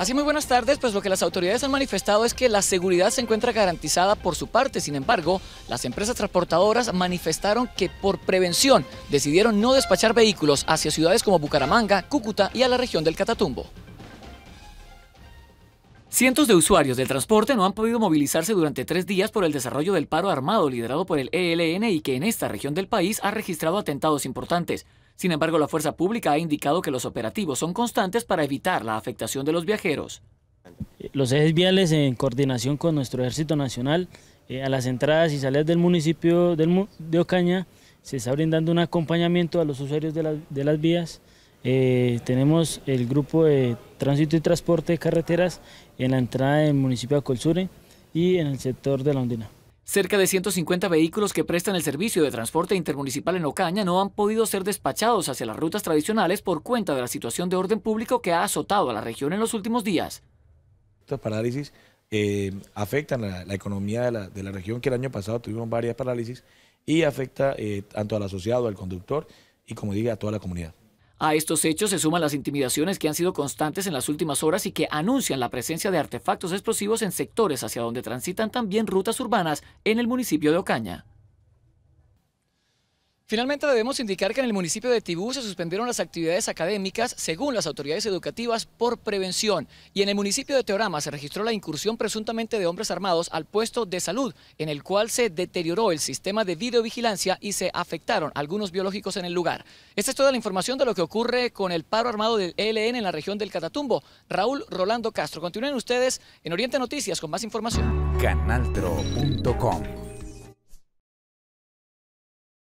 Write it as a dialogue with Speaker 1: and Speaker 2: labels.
Speaker 1: Así muy buenas tardes, pues lo que las autoridades han manifestado es que la seguridad se encuentra garantizada por su parte, sin embargo, las empresas transportadoras manifestaron que por prevención decidieron no despachar vehículos hacia ciudades como Bucaramanga, Cúcuta y a la región del Catatumbo. Cientos de usuarios del transporte no han podido movilizarse durante tres días por el desarrollo del paro armado liderado por el ELN y que en esta región del país ha registrado atentados importantes. Sin embargo, la fuerza pública ha indicado que los operativos son constantes para evitar la afectación de los
Speaker 2: viajeros. Los ejes viales en coordinación con nuestro Ejército Nacional eh, a las entradas y salidas del municipio de Ocaña se está brindando un acompañamiento a los usuarios de, las vías. Eh, tenemos el grupo de tránsito y transporte de carreteras en la entrada del municipio de Colsure y en el sector de La Ondina.
Speaker 1: Cerca de 150 vehículos que prestan el servicio de transporte intermunicipal en Ocaña no han podido ser despachados hacia las rutas tradicionales por cuenta de la situación de orden público que ha azotado a la región en los últimos
Speaker 3: días. Estas parálisis eh, afectan la, la economía de la, región, que el año pasado tuvimos varias parálisis, y afecta eh, tanto al asociado, al conductor y, como dije, a toda la comunidad.
Speaker 1: A estos hechos se suman las intimidaciones que han sido constantes en las últimas horas y que anuncian la presencia de artefactos explosivos en sectores hacia donde transitan también rutas urbanas en el municipio de Ocaña. Finalmente debemos indicar que en el municipio de Tibú se suspendieron las actividades académicas según las autoridades educativas por prevención y en el municipio de Teorama se registró la incursión presuntamente de hombres armados al puesto de salud en el cual se deterioró el sistema de videovigilancia y se afectaron algunos biológicos en el lugar. Esta es toda la información de lo que ocurre con el paro armado del ELN en la región del Catatumbo. Raúl Rolando Castro, continúen ustedes en Oriente Noticias con más información.
Speaker 2: Canaltro.com